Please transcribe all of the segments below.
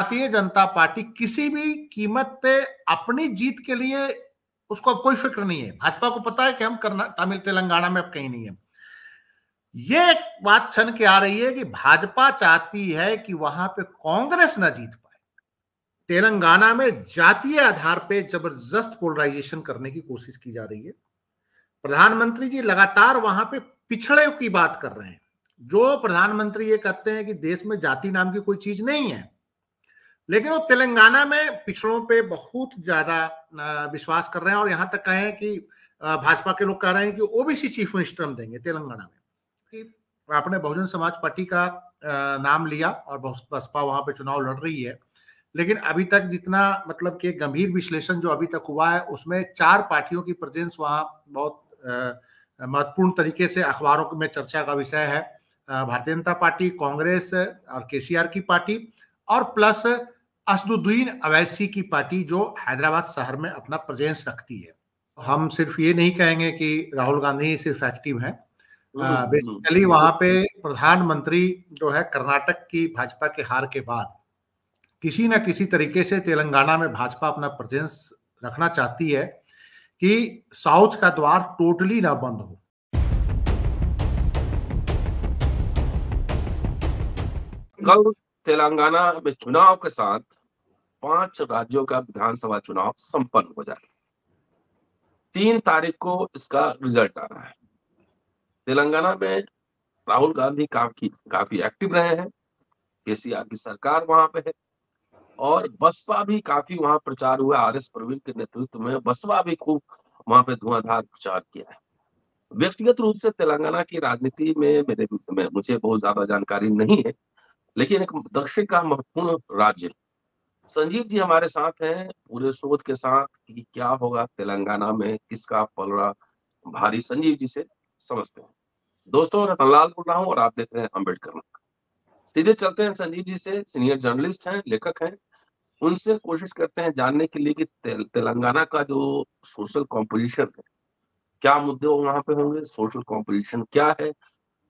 भारतीय जनता पार्टी किसी भी कीमत पे अपनी जीत के लिए उसको अब कोई फिक्र नहीं है भाजपा को पता है कि हम करना तमिल तेलंगाना में अब कहीं नहीं है ये बात क्षण के आ रही है कि भाजपा चाहती है कि वहां पे कांग्रेस ना जीत पाए तेलंगाना में जातीय आधार पे जबरदस्त पोलराइजेशन करने की कोशिश की जा रही है प्रधानमंत्री जी लगातार वहां पे पिछड़े की बात कर रहे हैं जो प्रधानमंत्री ये कहते हैं कि देश में जाति नाम की कोई चीज नहीं है लेकिन वो तेलंगाना में पिछड़ों पे बहुत ज्यादा विश्वास कर रहे हैं और यहाँ तक कहे हैं कि भाजपा के लोग कह रहे हैं कि ओबीसी चीफ मिनिस्टर हम देंगे तेलंगाना में आपने बहुजन समाज पार्टी का नाम लिया और बसपा वहां पे चुनाव लड़ रही है लेकिन अभी तक जितना मतलब कि गंभीर विश्लेषण जो अभी तक हुआ है उसमें चार पार्टियों की प्रेजेंस वहाँ बहुत महत्वपूर्ण तरीके से अखबारों में चर्चा का विषय है भारतीय जनता पार्टी कांग्रेस और केसीआर की पार्टी और प्लस असदुद्दीन अवैसी की पार्टी जो हैदराबाद शहर में अपना प्रेजेंस रखती है हम सिर्फ ये नहीं कहेंगे कि राहुल गांधी सिर्फ एक्टिव है बेसिकली वहां पे हम्म। प्रधानमंत्री जो है कर्नाटक की भाजपा के हार के बाद किसी ना किसी तरीके से तेलंगाना में भाजपा अपना प्रेजेंस रखना चाहती है कि साउथ का द्वार टोटली ना बंद हो कल तेलंगाना में चुनाव के साथ पांच राज्यों का विधानसभा चुनाव संपन्न हो जाए तीन तारीख को इसका रिजल्ट आ रहा है तेलंगाना में राहुल गांधी काफी काफी एक्टिव रहे हैं केसीआर की सरकार वहां पे है और बसपा भी काफी वहां प्रचार हुआ आर एस प्रवीण के नेतृत्व में बसपा भी खूब वहां पे धुआंधार प्रचार किया है व्यक्तिगत रूप से तेलंगाना की राजनीति में मेरे में मुझे बहुत ज्यादा जानकारी नहीं है लेकिन एक दक्षिण का महत्वपूर्ण राज्य संजीव जी हमारे साथ हैं पूरे शोध के साथ कि क्या होगा तेलंगाना में किसका पलड़ा भारी संजीव जी से समझते हैं दोस्तों रतनलाल बोल रहा हूँ और आप देख रहे हैं अम्बेडकर सीधे चलते हैं संजीव जी से सीनियर जर्नलिस्ट हैं लेखक हैं उनसे कोशिश करते हैं जानने के लिए कि ते, तेलंगाना का जो सोशल कॉम्पोजिशन है क्या मुद्दे वहां पे होंगे सोशल कॉम्पोजिशन क्या है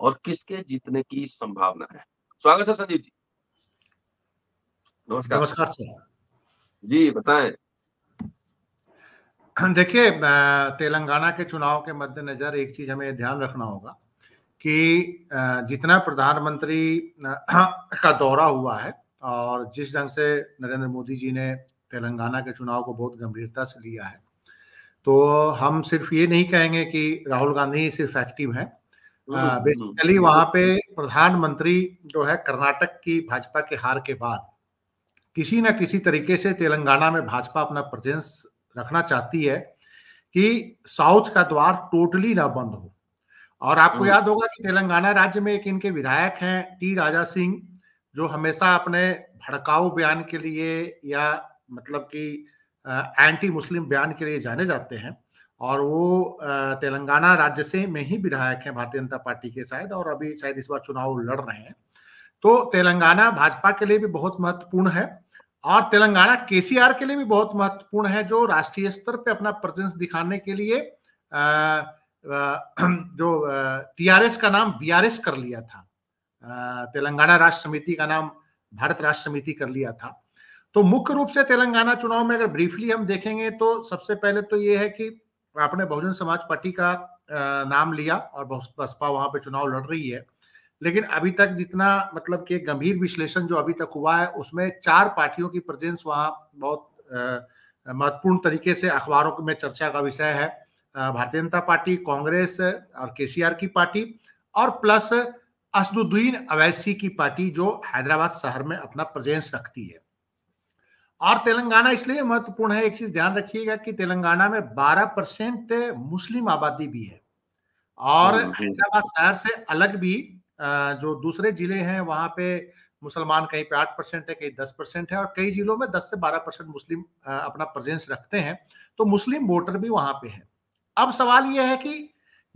और किसके जीतने की संभावना है स्वागत है संदीप जी नमस्कार नमस्कार सर जी बताएं देखिए तेलंगाना के चुनाव के मद्देनजर एक चीज हमें ध्यान रखना होगा कि जितना प्रधानमंत्री का दौरा हुआ है और जिस ढंग से नरेंद्र मोदी जी ने तेलंगाना के चुनाव को बहुत गंभीरता से लिया है तो हम सिर्फ ये नहीं कहेंगे कि राहुल गांधी सिर्फ एक्टिव हैं बेसिकली हम्म, हम्म, हम्म। वहां पे प्रधानमंत्री जो है कर्नाटक की भाजपा के हार के बाद किसी ना किसी तरीके से तेलंगाना में भाजपा अपना प्रेजेंस रखना चाहती है कि साउथ का द्वार टोटली ना बंद हो और आपको याद होगा कि तेलंगाना राज्य में एक इनके विधायक हैं टी राजा सिंह जो हमेशा अपने भड़काऊ बयान के लिए या मतलब कि एंटी मुस्लिम बयान के लिए जाने जाते हैं और वो तेलंगाना राज्य से में ही विधायक हैं भारतीय जनता पार्टी के शायद और अभी शायद इस बार चुनाव लड़ रहे हैं तो तेलंगाना भाजपा के लिए भी बहुत महत्वपूर्ण है और तेलंगाना के के लिए भी बहुत महत्वपूर्ण है जो राष्ट्रीय स्तर पे अपना प्रेजेंस दिखाने के लिए जो टीआरएस का नाम बीआरएस कर लिया था तेलंगाना राष्ट्र समिति का नाम भारत राष्ट्र समिति कर लिया था तो मुख्य रूप से तेलंगाना चुनाव में अगर ब्रीफली हम देखेंगे तो सबसे पहले तो ये है कि आपने बहुजन समाज पार्टी का नाम लिया और बसपा वहां पे चुनाव लड़ रही है लेकिन अभी तक जितना मतलब कि गंभीर विश्लेषण जो अभी तक हुआ है उसमें चार पार्टियों की प्रेजेंस वहाँ बहुत महत्वपूर्ण तरीके से अखबारों में चर्चा का विषय है भारतीय जनता पार्टी कांग्रेस और केसीआर की पार्टी और प्लस असदुद्दीन अवैसी की पार्टी जो हैदराबाद शहर में अपना प्रेजेंस रखती है और तेलंगाना इसलिए महत्वपूर्ण है एक चीज ध्यान रखिएगा कि तेलंगाना में 12 परसेंट मुस्लिम आबादी भी है और हम्म, हम्म। हैदराबाद शहर से अलग भी जो दूसरे जिले हैं वहां पे मुसलमान कहीं पे आठ परसेंट है कहीं दस परसेंट है और कई जिलों में दस से बारह परसेंट मुस्लिम अपना प्रेजेंस रखते हैं तो मुस्लिम वोटर भी वहां पे है अब सवाल यह है कि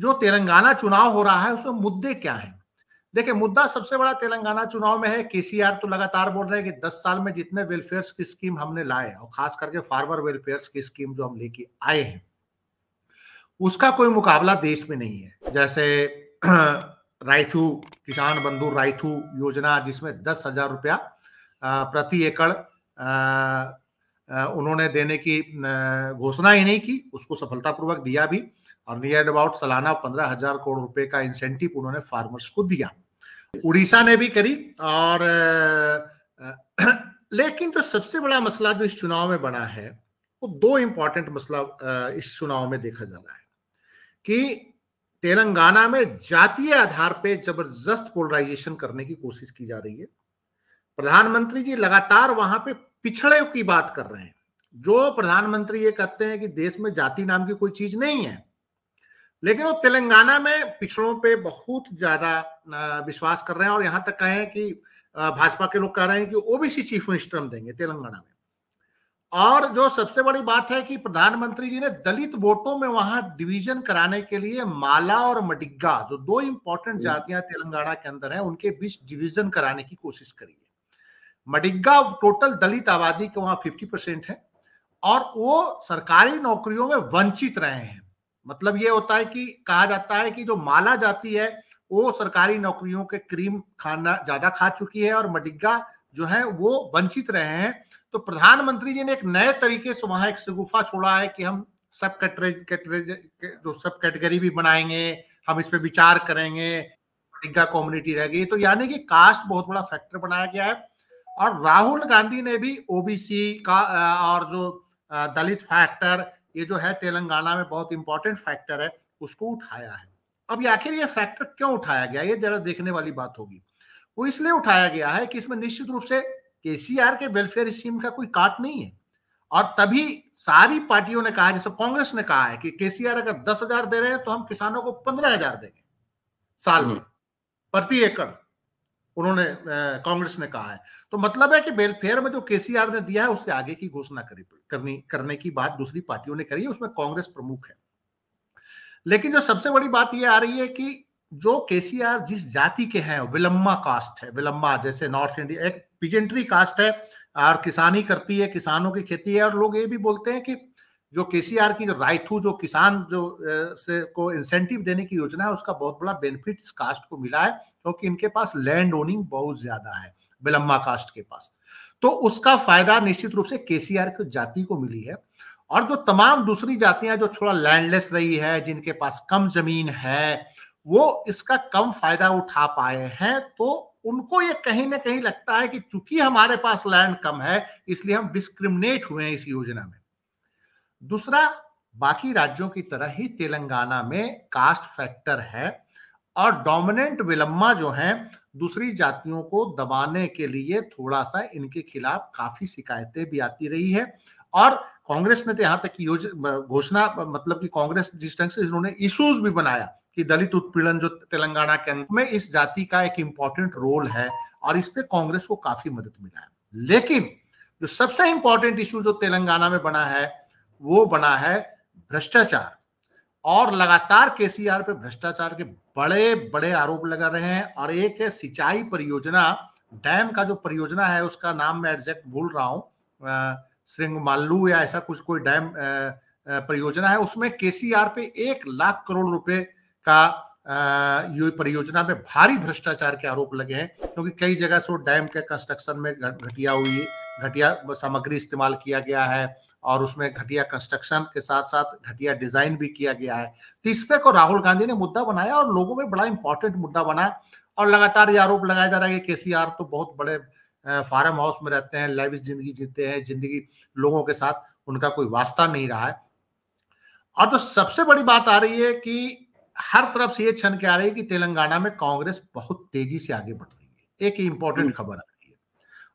जो तेलंगाना चुनाव हो रहा है उसमें मुद्दे क्या हैं देखिए मुद्दा सबसे बड़ा तेलंगाना चुनाव में है केसीआर तो लगातार बोल रहे हैं कि 10 साल में जितने वेलफेयर की स्कीम हमने लाए और खास करके फार्मर वेलफेयर की स्कीम जो हम लेके आए हैं उसका कोई मुकाबला देश में नहीं है जैसे राइथू किसान बंधु रायथू योजना जिसमें दस हजार रुपया प्रति एकड़ उन्होंने देने की घोषणा ही नहीं की उसको सफलतापूर्वक दिया भी और नियर अबाउट सालाना पंद्रह हजार करोड़ रुपए का इंसेंटिव उन्होंने फार्मर्स को दिया उड़ीसा ने भी करी और लेकिन जो तो सबसे बड़ा मसला जो इस चुनाव में बना है वो दो इंपॉर्टेंट मसला इस चुनाव में देखा जा रहा है कि तेलंगाना में जातीय आधार पे जबरदस्त पोलराइजेशन करने की कोशिश की जा रही है प्रधानमंत्री जी लगातार वहां पे पिछड़े की बात कर रहे हैं जो प्रधानमंत्री ये कहते हैं कि देश में जाति नाम की कोई चीज नहीं है लेकिन वो तेलंगाना में पिछड़ों पे बहुत ज्यादा विश्वास कर रहे हैं और यहाँ तक कहे हैं कि भाजपा के लोग कह रहे हैं कि ओबीसी चीफ मिनिस्टर हम देंगे तेलंगाना में और जो सबसे बड़ी बात है कि प्रधानमंत्री जी ने दलित वोटों में वहां डिवीजन कराने के लिए माला और मडिग्गा जो दो इंपॉर्टेंट जातियां तेलंगाना के अंदर हैं उनके बीच डिवीजन कराने की कोशिश करी है मडिग्गा टोटल दलित आबादी के वहां फिफ्टी परसेंट है और वो सरकारी नौकरियों में वंचित रहे हैं मतलब ये होता है कि कहा जाता है कि जो माला जाती है वो सरकारी नौकरियों के क्रीम खाना ज्यादा खा चुकी है और मडिग्गा जो है वो वंचित रहे हैं तो प्रधानमंत्री जी ने एक नए तरीके से वहां एक शगुफा छोड़ा है कि हम सब कैटरे जो सब कैटेगरी भी बनाएंगे हम इस पर विचार करेंगे मडिग्गा कम्युनिटी गई तो यानी कि कास्ट बहुत बड़ा फैक्टर बनाया गया है और राहुल गांधी ने भी ओबीसी का और जो दलित फैक्टर ये जो है तेलंगाना में बहुत इंपॉर्टेंट फैक्टर है उसको उठाया है अब आखिर ये फैक्टर क्यों उठाया गया ये जरा देखने वाली बात होगी वो इसलिए उठाया गया है कि इसमें निश्चित रूप से के के वेलफेयर स्कीम का कोई काट नहीं है और तभी सारी पार्टियों ने कहा जैसे कांग्रेस ने कहा है कि के अगर दस हजार दे रहे हैं तो हम किसानों को पंद्रह हजार देंगे साल में हम्म। प्रति एकड़ उन्होंने कांग्रेस ने कहा है तो मतलब है कि वेलफेयर में जो केसीआर ने दिया है उससे आगे की घोषणा करनी करने की बात दूसरी पार्टियों ने करी है उसमें कांग्रेस प्रमुख है लेकिन जो सबसे बड़ी बात यह आ रही है कि जो केसीआर जिस जाति के हैं विलम्बा कास्ट है विलम्बा जैसे नॉर्थ इंडिया एक पिजेंट्री कास्ट है और किसानी करती है किसानों की खेती है और लोग ये भी बोलते हैं कि जो केसीआर की जो राइथू जो किसान जो से को इंसेंटिव देने की योजना है उसका बहुत बड़ा बेनिफिट इस कास्ट को मिला है क्योंकि तो इनके पास लैंड ओनिंग बहुत ज्यादा है बेलम्मा कास्ट के पास तो उसका फायदा निश्चित रूप से केसीआर की जाति को मिली है और जो तमाम दूसरी जातियां जो थोड़ा लैंडलेस रही है जिनके पास कम जमीन है वो इसका कम फायदा उठा पाए हैं तो उनको ये कहीं ना कहीं लगता है कि चूंकि हमारे पास लैंड कम है इसलिए हम डिस्क्रिमिनेट हुए हैं इस योजना में दूसरा बाकी राज्यों की तरह ही तेलंगाना में कास्ट फैक्टर है और डोमिनेंट विलम्मा जो है दूसरी जातियों को दबाने के लिए थोड़ा सा इनके खिलाफ काफी शिकायतें भी आती रही है और कांग्रेस ने तो यहाँ तक घोषणा मतलब कि कांग्रेस जिस ढंग से इन्होंने इश्यूज भी बनाया कि दलित उत्पीड़न जो तेलंगाना के अंदर में इस जाति का एक इंपॉर्टेंट रोल है और इस पे कांग्रेस को काफी मदद मिला है लेकिन जो सबसे इंपॉर्टेंट इशू जो तेलंगाना में बना है वो बना है भ्रष्टाचार और लगातार केसीआर पे भ्रष्टाचार के बड़े बड़े आरोप लगा रहे हैं और एक है सिंचाई परियोजना डैम का जो परियोजना है उसका नाम मैं एग्जैक्ट भूल रहा हूँ श्रृंगमालू या ऐसा कुछ कोई डैम परियोजना है उसमें केसीआर पे एक लाख करोड़ रुपए का ये परियोजना में भारी भ्रष्टाचार के आरोप लगे हैं क्योंकि कई जगह से डैम के कंस्ट्रक्शन में घटिया हुई घटिया सामग्री इस्तेमाल किया गया है और उसमें घटिया कंस्ट्रक्शन के साथ साथ घटिया डिजाइन भी किया गया है तीसरे तो को राहुल गांधी ने मुद्दा बनाया और लोगों में बड़ा इंपॉर्टेंट मुद्दा बनाया और लगातार ये आरोप लगाया जा रहा है कि केसीआर तो बहुत बड़े फार्म हाउस में रहते हैं लाइविस जिंदगी जीते हैं जिंदगी लोगों के साथ उनका कोई वास्ता नहीं रहा है और जो तो सबसे बड़ी बात आ रही है कि हर तरफ से ये छन के आ रही है कि तेलंगाना में कांग्रेस बहुत तेजी से आगे बढ़ रही है एक इंपॉर्टेंट हम्म। खबर है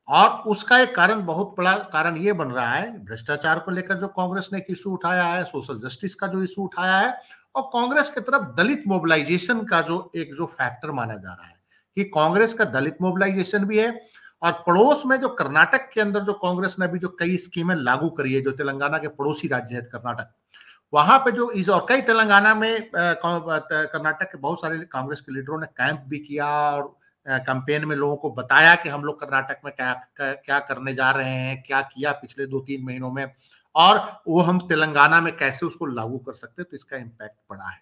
और उसका एक कारण बहुत बड़ा कारण ये बन रहा है भ्रष्टाचार को लेकर जो कांग्रेस ने एक इशू उठाया है सोशल जस्टिस का जो इशू उठाया है और कांग्रेस की तरफ दलित मोबिलाइजेशन का जो एक जो फैक्टर माना जा रहा है कि कांग्रेस का दलित मोबिलाइजेशन भी है और पड़ोस में जो कर्नाटक के अंदर जो कांग्रेस ने अभी जो कई स्कीमें लागू करी है जो तेलंगाना के पड़ोसी राज्य है कर्नाटक वहां पे जो इस और कई तेलंगाना में कर्नाटक के बहुत सारे कांग्रेस के लीडरों ने कैंप भी किया और कैंपेन में लोगों को बताया कि हम लोग कर्नाटक में क्या क्या करने जा रहे हैं क्या किया पिछले दो तीन महीनों में और वो हम तेलंगाना में कैसे उसको लागू कर सकते हैं तो इसका इम्पैक्ट पड़ा है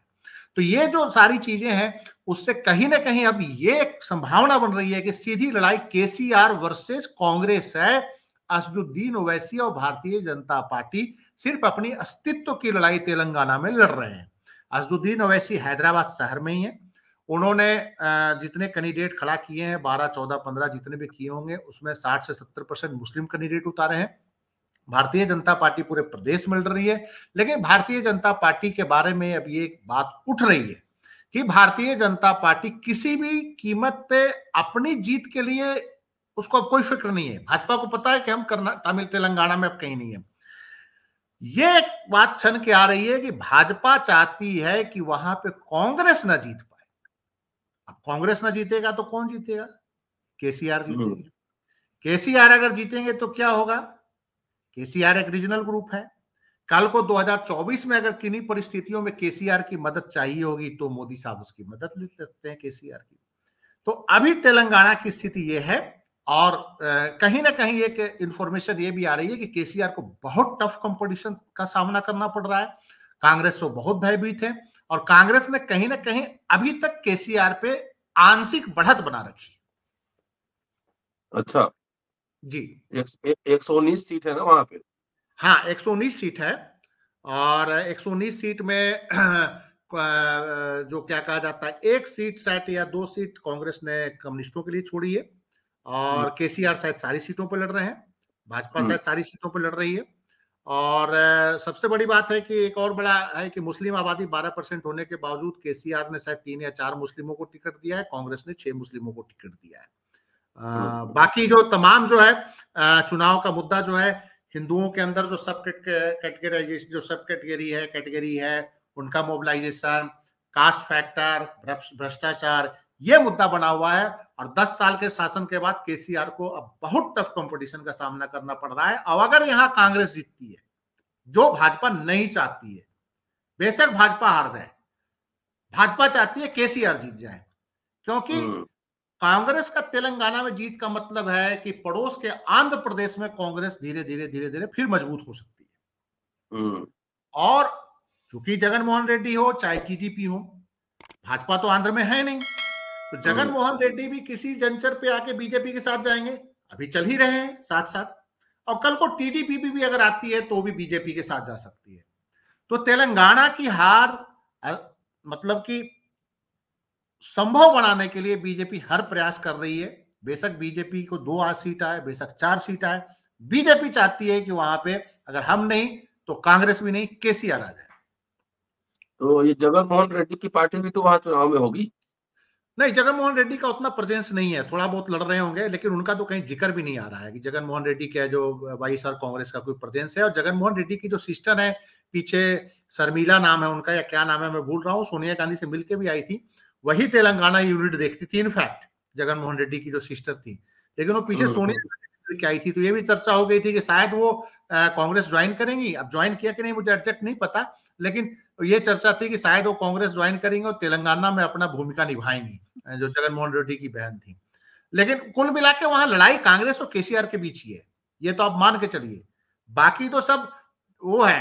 तो ये जो सारी चीजें हैं उससे कहीं ना कहीं अब ये एक संभावना बन रही है कि सीधी लड़ाई के वर्सेस कांग्रेस है असदुद्दीन ओवैसी और भारतीय जनता पार्टी सिर्फ अपनी अस्तित्व की लड़ाई तेलंगाना में लड़ रहे हैं असदुद्दीन ओवैसी हैदराबाद शहर में ही है उन्होंने जितने कैंडिडेट खड़ा किए हैं बारह चौदह पंद्रह जितने भी किए होंगे उसमें साठ से सत्तर परसेंट मुस्लिम कैंडिडेट उतारे हैं भारतीय जनता पार्टी पूरे प्रदेश में लड़ रही है लेकिन भारतीय जनता पार्टी के बारे में अब ये बात उठ रही है कि भारतीय जनता पार्टी किसी भी कीमत पे अपनी जीत के लिए उसको अब कोई फिक्र नहीं है भाजपा को पता है कि हम करना तमिल तेलंगाना में अब कहीं नहीं है ये बात छन के आ रही है कि भाजपा चाहती है कि वहां पे कांग्रेस ना जीत कांग्रेस ना जीतेगा तो कौन जीतेगा केसीआर हम्म। जीतेगा केसीआर अगर जीतेंगे तो क्या होगा केसीआर एक रीजनल ग्रुप है कल को 2024 में अगर किन्हीं परिस्थितियों में केसीआर की मदद चाहिए होगी तो मोदी साहब उसकी मदद ले सकते हैं केसीआर की तो अभी तेलंगाना की स्थिति यह है और कहीं ना कहीं एक इंफॉर्मेशन ये भी आ रही है कि केसीआर को बहुत टफ कंपटीशन का सामना करना पड़ रहा है कांग्रेस वो तो बहुत भयभीत है और कांग्रेस ने कहीं ना कहीं अभी तक केसीआर पे आंशिक बढ़त बना रखी अच्छा जी एक सौ उन्नीस सीट है ना वहां पे हाँ एक सौ उन्नीस सीट है और एक सौ उन्नीस सीट में जो क्या कहा जाता है एक सीट शायद या दो सीट कांग्रेस ने कम्युनिस्टों के लिए छोड़ी है और हम्म। केसीआर शायद सारी सीटों पर लड़ रहे हैं भाजपा हम्म। शायद सारी सीटों पर लड़ रही है और सबसे बड़ी बात है कि एक और बड़ा है कि मुस्लिम आबादी 12 परसेंट होने के बावजूद केसीआर ने शायद तीन या चार मुस्लिमों को टिकट दिया है कांग्रेस ने छह मुस्लिमों को टिकट दिया है आ, बाकी जो तमाम जो है चुनाव का मुद्दा जो है हिंदुओं के अंदर जो सब कैटेगराइजेशन जो सब कैटेगरी है कैटेगरी है उनका मोबिलाइजेशन कास्ट फैक्टर भ्रष्टाचार यह मुद्दा बना हुआ है और 10 साल के शासन के बाद केसीआर को अब बहुत टफ कंपटीशन का सामना करना पड़ रहा है और अगर यहां कांग्रेस जीतती है जो भाजपा नहीं चाहती है बेशक भाजपा हार जाए भाजपा चाहती है केसीआर जीत जाए क्योंकि हम्म। कांग्रेस का तेलंगाना में जीत का मतलब है कि पड़ोस के आंध्र प्रदेश में कांग्रेस धीरे धीरे धीरे धीरे फिर मजबूत हो सकती है हम्म। और चूंकि जगनमोहन रेड्डी हो चाहे टीडीपी हो भाजपा तो आंध्र में है नहीं तो जगन हम्म। मोहन रेड्डी भी किसी जंचर पे आके बीजेपी के साथ जाएंगे अभी चल ही रहे हैं साथ साथ और कल को टीडीपी भी, भी अगर आती है तो भी बीजेपी के साथ जा सकती है तो तेलंगाना की हार मतलब कि संभव बनाने के लिए बीजेपी हर प्रयास कर रही है बेशक बीजेपी को दो आठ सीट आए बेशक चार सीट आए बीजेपी चाहती है कि वहां पे अगर हम नहीं तो कांग्रेस भी नहीं केसीआर आ जाए तो ये जगन मोहन रेड्डी की पार्टी भी तो वहां चुनाव में होगी नहीं जगनमोहन रेड्डी का उतना प्रेजेंस नहीं है थोड़ा बहुत लड़ रहे होंगे लेकिन उनका तो कहीं जिक्र भी नहीं आ रहा है कि जगनमोहन रेड्डी का जो वाइस और कांग्रेस का कोई प्रेजेंस है और जगनमोहन रेड्डी की जो सिस्टर है पीछे शर्मिला नाम है उनका या क्या नाम है मैं भूल रहा हूँ सोनिया गांधी से मिलकर भी आई थी वही तेलंगाना यूनिट देखती थी इनफैक्ट जगनमोहन रेड्डी की जो सिस्टर थी लेकिन वो पीछे सोनिया की आई थी तो ये भी चर्चा हो गई थी कि शायद वो कांग्रेस ज्वाइन करेंगी अब ज्वाइन किया कि नहीं मुझे एडजेक्ट नहीं पता लेकिन ये चर्चा थी कि शायद वो कांग्रेस ज्वाइन करेंगे और तेलंगाना में अपना भूमिका निभाएंगी जो जगनमोहन रेड्डी की बहन थी लेकिन कुल मिला के वहां लड़ाई कांग्रेस और केसीआर के बीच ही है ये तो आप मान के चलिए बाकी तो सब वो है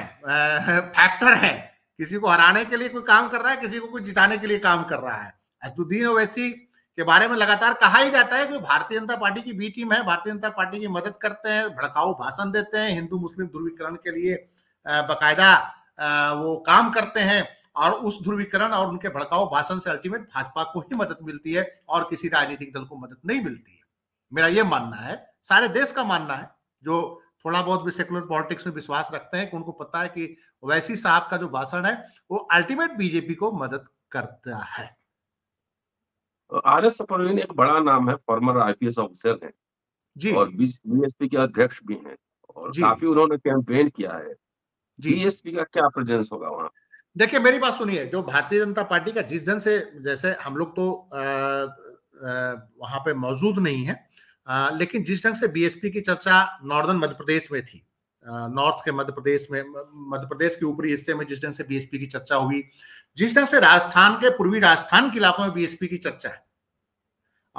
फैक्टर है किसी को हराने के लिए कोई काम कर रहा है किसी को कुछ जिताने के लिए काम कर रहा है असदुद्दीन ओवैसी के बारे में लगातार कहा ही जाता है कि भारतीय जनता पार्टी की बी टीम है भारतीय जनता पार्टी की मदद करते हैं भड़काऊ भाषण देते हैं हिंदू मुस्लिम ध्रुवीकरण के लिए बकायदा वो काम करते हैं और उस ध्रुवीकरण और उनके भड़काऊ भाषण से अल्टीमेट भाजपा को ही मदद मिलती है और किसी राजनीतिक दल को मदद नहीं मिलती है मेरा ये मानना है सारे देश का मानना है जो थोड़ा बहुत भी सेकुलर पॉलिटिक्स में विश्वास रखते हैं कि उनको पता है कि वैसी साहब का जो भाषण है वो अल्टीमेट बीजेपी को मदद करता है आर एस परवीन एक बड़ा नाम है फॉर्मर आईपीएस ऑफिसर है जी और बीएसपी के अध्यक्ष भी हैं और काफी उन्होंने कैंपेन किया है जीएसपी का क्या प्रेजेंस होगा वहाँ देखिए मेरी बात सुनिए जो भारतीय जनता पार्टी का जिस दिन से जैसे हम लोग तो वहां पे मौजूद नहीं है आ, लेकिन जिस ढंग से बीएसपी की चर्चा नॉर्दर्न मध्य प्रदेश में थी नॉर्थ के मध्य प्रदेश में मध्य प्रदेश के ऊपरी हिस्से में जिस ढंग से बीएसपी की चर्चा हुई जिस ढंग से राजस्थान के पूर्वी राजस्थान के इलाकों में बीएसपी की चर्चा है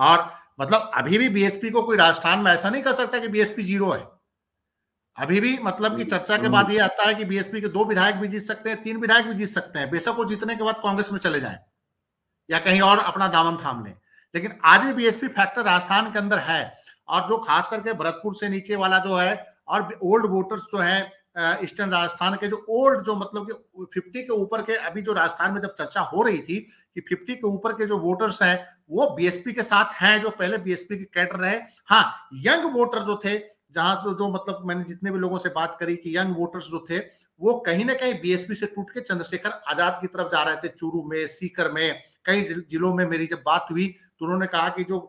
और मतलब अभी भी बीएसपी को कोई राजस्थान में ऐसा नहीं कर सकता कि बीएसपी जीरो है अभी भी मतलब कि चर्चा के तो बाद ये आता है कि बीएसपी के दो विधायक भी जीत सकते हैं तीन विधायक भी जीत सकते हैं बेशक वो जीतने के बाद कांग्रेस में चले जाए या कहीं और अपना दामन थाम लें लेकिन आज भी बीएसपी फैक्टर राजस्थान के अंदर है और जो खास करके भरतपुर से नीचे वाला जो है और ओल्ड वोटर्स जो है ईस्टर्न राजस्थान के जो ओल्ड जो मतलब कि फिफ्टी के ऊपर के अभी जो राजस्थान में जब चर्चा हो रही थी कि फिफ्टी के ऊपर के जो वोटर्स हैं वो बीएसपी के साथ हैं जो पहले बीएसपी के कैडर रहे हाँ यंग वोटर जो थे जहां से जो मतलब मैंने जितने भी लोगों से बात करी कि यंग वोटर्स जो थे वो कहीं ना कहीं बीएसपी से टूट के चंद्रशेखर आजाद की तरफ जा रहे थे चूरू में सीकर में कई जिलों में मेरी जब बात हुई तो उन्होंने कहा कि जो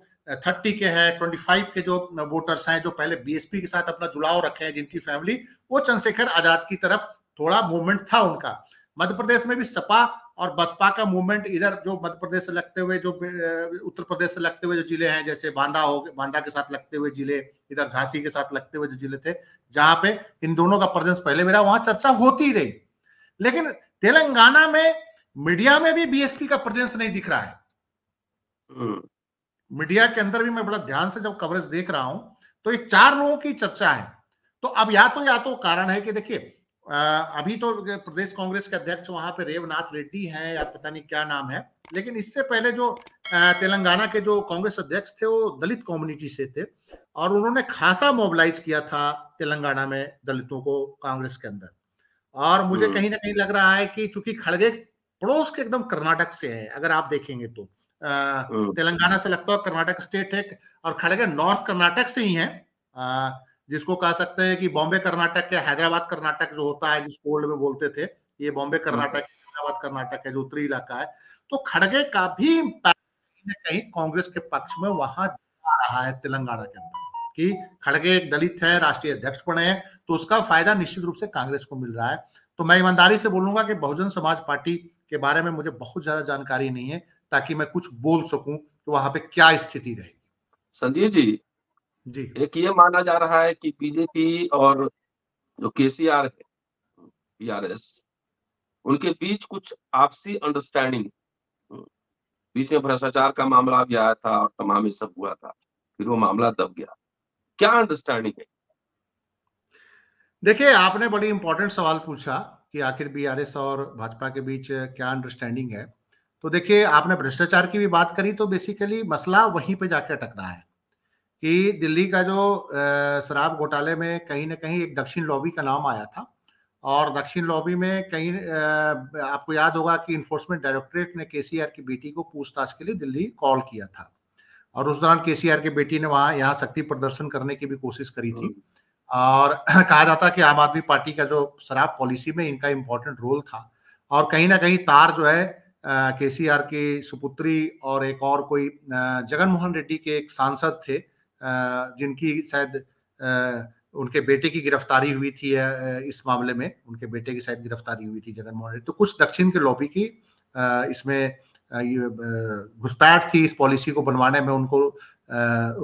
थर्टी के हैं ट्वेंटी फाइव के जो वोटर्स हैं जो पहले बीएसपी के साथ अपना जुड़ाव रखे हैं जिनकी फैमिली वो चंद्रशेखर आजाद की तरफ थोड़ा मूवमेंट था उनका मध्य प्रदेश में भी सपा और बसपा का मूवमेंट इधर जो मध्य प्रदेश से लगते हुए जो उत्तर प्रदेश से लगते हुए जो जिले हैं जैसे बांदा हो बांदा के साथ लगते हुए जिले इधर झांसी के साथ लगते हुए जो जिले थे जहां पे इन दोनों का प्रेजेंस पहले मेरा वहां चर्चा होती रही लेकिन तेलंगाना में मीडिया में भी बीएसपी का प्रेजेंस नहीं दिख रहा है हम्म। मीडिया के अंदर भी मैं बड़ा ध्यान से जब कवरेज देख रहा हूं तो ये चार लोगों की चर्चा है तो अब या तो या तो कारण है कि देखिए अभी तो प्रदेश कांग्रेस के अध्यक्ष वहां पे रेवनाथ रेड्डी हैं या पता नहीं क्या नाम है लेकिन इससे पहले जो तेलंगाना के जो कांग्रेस अध्यक्ष थे वो दलित कम्युनिटी से थे और उन्होंने खासा मोबिलाइज किया था तेलंगाना में दलितों को कांग्रेस के अंदर और मुझे हम्म। कहीं ना कहीं लग रहा है कि चूंकि खड़गे पड़ोस के एकदम कर्नाटक से है अगर आप देखेंगे तो हम्म। तेलंगाना से लगता है कर्नाटक स्टेट है और खड़गे नॉर्थ कर्नाटक से ही है जिसको कह सकते हैं कि बॉम्बे कर्नाटक या हैदराबाद कर्नाटक जो होता है जिस ओल्ड में बोलते थे ये बॉम्बे कर्नाटक हम्म। हैदराबाद कर्नाटक है जो उत्तरी इलाका है तो खड़गे का भी कहीं कांग्रेस के पक्ष में वहां आ रहा है तेलंगाना के अंदर कि खड़गे एक दलित है राष्ट्रीय अध्यक्ष बने हैं तो उसका फायदा निश्चित रूप से कांग्रेस को मिल रहा है तो मैं ईमानदारी से बोलूंगा कि बहुजन समाज पार्टी के बारे में मुझे बहुत ज्यादा जानकारी नहीं है ताकि मैं कुछ बोल सकूं कि वहां पे क्या स्थिति रहेगी संजीव जी जी एक ये माना जा रहा है कि बीजेपी और जो केसीआर है पीआरएस उनके बीच कुछ आपसी अंडरस्टैंडिंग बीच में भ्रष्टाचार का मामला भी आया था और तमाम ये सब हुआ था फिर वो मामला दब गया क्या अंडरस्टैंडिंग है देखिए आपने बड़ी इंपॉर्टेंट सवाल पूछा कि आखिर बीआरएस और भाजपा के बीच क्या अंडरस्टैंडिंग है तो देखिए आपने भ्रष्टाचार की भी बात करी तो बेसिकली मसला वहीं पे जाके अटक रहा है कि दिल्ली का जो शराब घोटाले में कहीं ना कहीं एक दक्षिण लॉबी का नाम आया था और दक्षिण लॉबी में कहीं आपको याद होगा कि इन्फोर्समेंट डायरेक्टरेट ने केसीआर की बेटी को पूछताछ के लिए दिल्ली कॉल किया था और उस दौरान केसीआर की बेटी ने वहाँ यहाँ शक्ति प्रदर्शन करने की भी कोशिश करी थी हम्म। और कहा जाता कि आम आदमी पार्टी का जो शराब पॉलिसी में इनका इम्पोर्टेंट रोल था और कहीं ना कहीं तार जो है के सी आर की सुपुत्री और एक और कोई जगनमोहन रेड्डी के एक सांसद थे जिनकी शायद उनके बेटे की गिरफ्तारी हुई थी इस मामले में उनके बेटे की शायद गिरफ्तारी हुई थी जगन मोहन रेड्डी तो कुछ दक्षिण के लॉबी की इसमें घुसपैठ थी इस पॉलिसी को बनवाने में उनको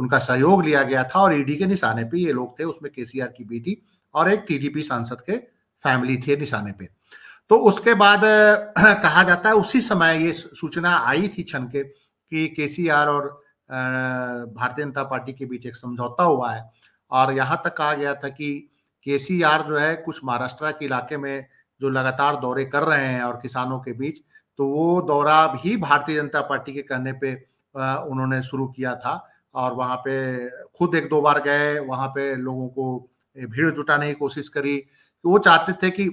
उनका सहयोग लिया गया था और ईडी e के निशाने पे ये लोग थे उसमें केसीआर की बेटी और एक टीडीपी सांसद के फैमिली थे निशाने पे तो उसके बाद कहा जाता है उसी समय ये सूचना आई थी छन के कि केसीआर और भारतीय जनता पार्टी के बीच एक समझौता हुआ है और यहाँ तक कहा गया था कि के जो है कुछ महाराष्ट्र के इलाके में जो लगातार दौरे कर रहे हैं और किसानों के बीच तो वो दौरा भी भारतीय जनता पार्टी के कहने पे उन्होंने शुरू किया था और वहाँ पे खुद एक दो बार गए वहाँ पे लोगों को भीड़ जुटाने की कोशिश करी तो वो चाहते थे कि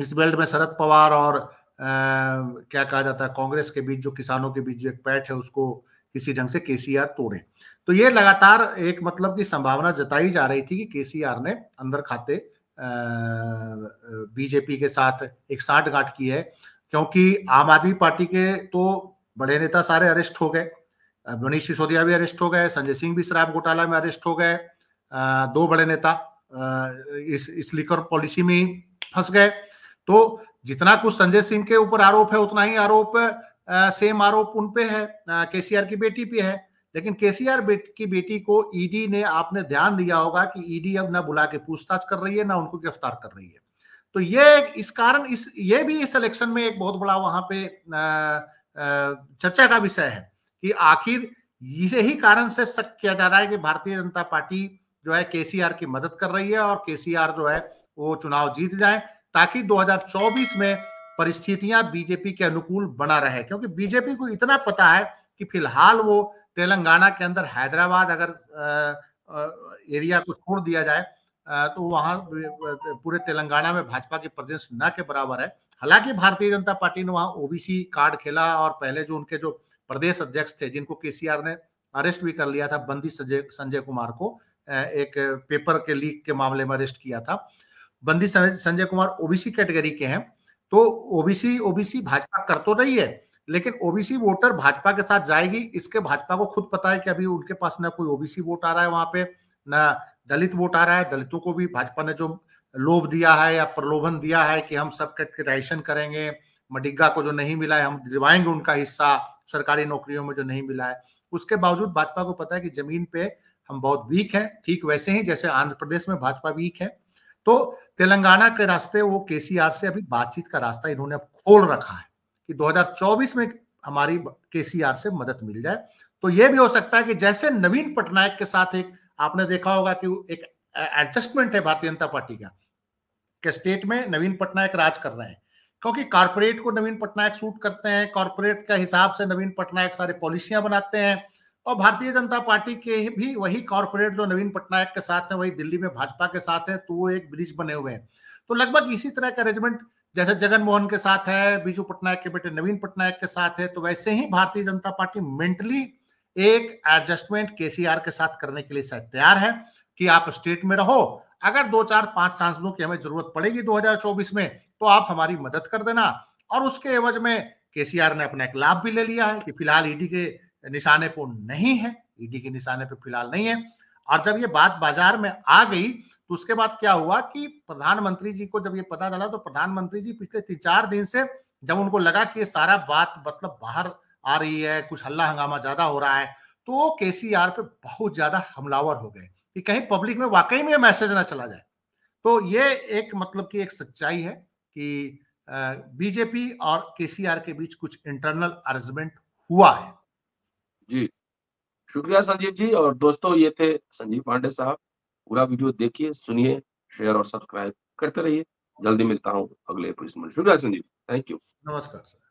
इस बेल्ट में शरद पवार और आ, क्या कहा जाता है कांग्रेस के बीच जो किसानों के बीच जो एक पैठ है उसको किसी ढंग से केसीआर तोड़े तो ये लगातार एक मतलब की संभावना जताई जा रही थी कि केसीआर ने अंदर खाते बीजेपी के साथ एक साठ गांठ की है क्योंकि आम आदमी पार्टी के तो बड़े नेता सारे अरेस्ट हो गए मनीष सिसोदिया भी अरेस्ट हो गए संजय सिंह भी शराब घोटाला में अरेस्ट हो गए दो बड़े नेता इस इस लिकर पॉलिसी में फंस गए तो जितना कुछ संजय सिंह के ऊपर आरोप है उतना ही आरोप सेम आरोप उन पे है केसीआर की बेटी पे है लेकिन केसीआर की बेटी को ईडी e ने आपने ध्यान दिया होगा कि ईडी e अब ना बुला के पूछताछ कर रही है ना उनको गिरफ्तार कर रही है तो ये इस कारण इस ये भी इस इलेक्शन में एक बहुत बड़ा वहां पे चर्चा का विषय है कि आखिर इसे ही कारण से शक किया जा रहा है कि भारतीय जनता पार्टी जो है केसीआर की मदद कर रही है और केसीआर जो है वो चुनाव जीत जाए ताकि 2024 में परिस्थितियां बीजेपी के अनुकूल बना रहे क्योंकि बीजेपी को इतना पता है कि फिलहाल वो तेलंगाना के अंदर हैदराबाद अगर एरिया को छोड़ दिया जाए तो वहाँ पूरे तेलंगाना में भाजपा की प्रेजेंस न के बराबर है हालांकि भारतीय जनता पार्टी ने वहाँ ओबीसी कार्ड खेला और पहले जो उनके जो प्रदेश अध्यक्ष थे जिनको केसीआर ने अरेस्ट भी कर लिया था बंदी संजय संजय कुमार को एक पेपर के लीक के मामले में अरेस्ट किया था बंदी संजय कुमार ओबीसी कैटेगरी के हैं तो ओबीसी ओबीसी भाजपा कर तो रही है लेकिन ओबीसी वोटर भाजपा के साथ जाएगी इसके भाजपा को खुद पता है कि अभी उनके पास ना कोई ओबीसी वोट आ रहा है वहां पे ना दलित वोट आ रहा है दलितों को भी भाजपा ने जो लोभ दिया है या प्रलोभन दिया है कि हम सब कैटेगराइजेशन करेंगे मडिग्गा को जो नहीं मिला है हम दिलवाएंगे उनका हिस्सा सरकारी नौकरियों में जो नहीं मिला है उसके बावजूद भाजपा को पता है कि जमीन पे हम बहुत वीक हैं ठीक वैसे ही जैसे आंध्र प्रदेश में भाजपा वीक है तो तेलंगाना के रास्ते वो केसीआर से अभी बातचीत का रास्ता इन्होंने खोल रखा है कि 2024 में हमारी केसीआर से मदद मिल जाए तो ये भी हो सकता है कि जैसे नवीन पटनायक के साथ एक आपने देखा होगा कि एक एडजस्टमेंट है भारतीय जनता पार्टी का के स्टेट में नवीन पटनायक राज कर रहे हैं क्योंकि कॉरपोरेट को नवीन पटनायक सूट करते हैं कॉरपोरेट के हिसाब से नवीन पटनायक सारे पॉलिसियां बनाते हैं और भारतीय जनता पार्टी के भी वही कॉरपोरेट जो नवीन पटनायक के साथ हैं वही दिल्ली में भाजपा के साथ हैं तो वो एक ब्रिज बने हुए हैं तो लगभग इसी तरह का अरेंजमेंट जैसे जगन मोहन के साथ है बीजू पटनायक के बेटे नवीन पटनायक के साथ है तो वैसे ही भारतीय जनता पार्टी मेंटली एक एडजस्टमेंट के के साथ करने के लिए तैयार है कि आप स्टेट में रहो अगर दो चार पांच सांसदों की हमें जरूरत पड़ेगी 2024 में तो आप हमारी मदद कर देना और उसके एवज में केसीआर ने अपना एक लाभ भी ले लिया है कि फिलहाल ईडी के निशाने पर नहीं है ईडी e के निशाने पर फिलहाल नहीं है और जब ये बात बाजार में आ गई तो उसके बाद क्या हुआ कि प्रधानमंत्री जी को जब ये पता चला तो प्रधानमंत्री जी पिछले तीन चार दिन से जब उनको लगा कि ये सारा बात मतलब बाहर आ रही है कुछ हल्ला हंगामा ज्यादा हो रहा है तो के सी आर पे बहुत ज्यादा हमलावर हो गए कि कहीं पब्लिक में वाकई में मैसेज ना चला जाए तो ये एक मतलब की एक सच्चाई है कि बीजेपी और केसीआर के बीच कुछ इंटरनल अरेंजमेंट हुआ है जी शुक्रिया संजीव जी और दोस्तों ये थे संजीव पांडे साहब पूरा वीडियो देखिए सुनिए शेयर और सब्सक्राइब करते रहिए जल्दी मिलता हूँ अगले एपिसोड में शुक्रिया संजीव थैंक यू नमस्कार सर